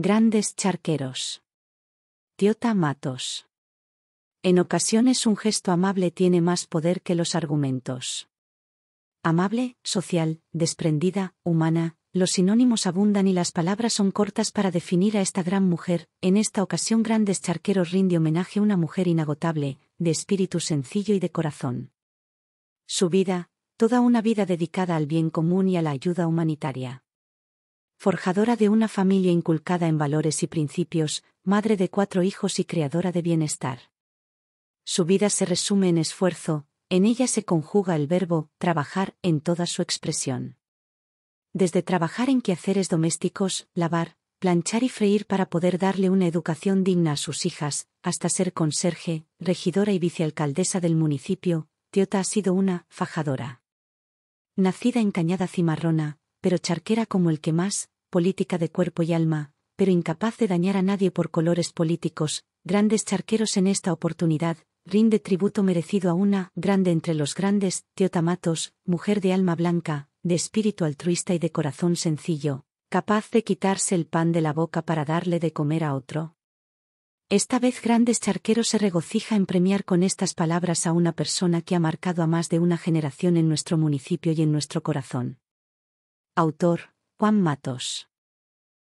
Grandes charqueros. Tiota Matos. En ocasiones un gesto amable tiene más poder que los argumentos. Amable, social, desprendida, humana, los sinónimos abundan y las palabras son cortas para definir a esta gran mujer, en esta ocasión Grandes Charqueros rinde homenaje a una mujer inagotable, de espíritu sencillo y de corazón. Su vida, toda una vida dedicada al bien común y a la ayuda humanitaria forjadora de una familia inculcada en valores y principios, madre de cuatro hijos y creadora de bienestar. Su vida se resume en esfuerzo, en ella se conjuga el verbo trabajar en toda su expresión. Desde trabajar en quehaceres domésticos, lavar, planchar y freír para poder darle una educación digna a sus hijas, hasta ser conserje, regidora y vicealcaldesa del municipio, Teota ha sido una fajadora. Nacida en Cañada Cimarrona, pero charquera como el que más, política de cuerpo y alma, pero incapaz de dañar a nadie por colores políticos, grandes charqueros en esta oportunidad, rinde tributo merecido a una, grande entre los grandes, Teotamatos, mujer de alma blanca, de espíritu altruista y de corazón sencillo, capaz de quitarse el pan de la boca para darle de comer a otro. Esta vez Grandes charqueros se regocija en premiar con estas palabras a una persona que ha marcado a más de una generación en nuestro municipio y en nuestro corazón. Autor, Juan Matos.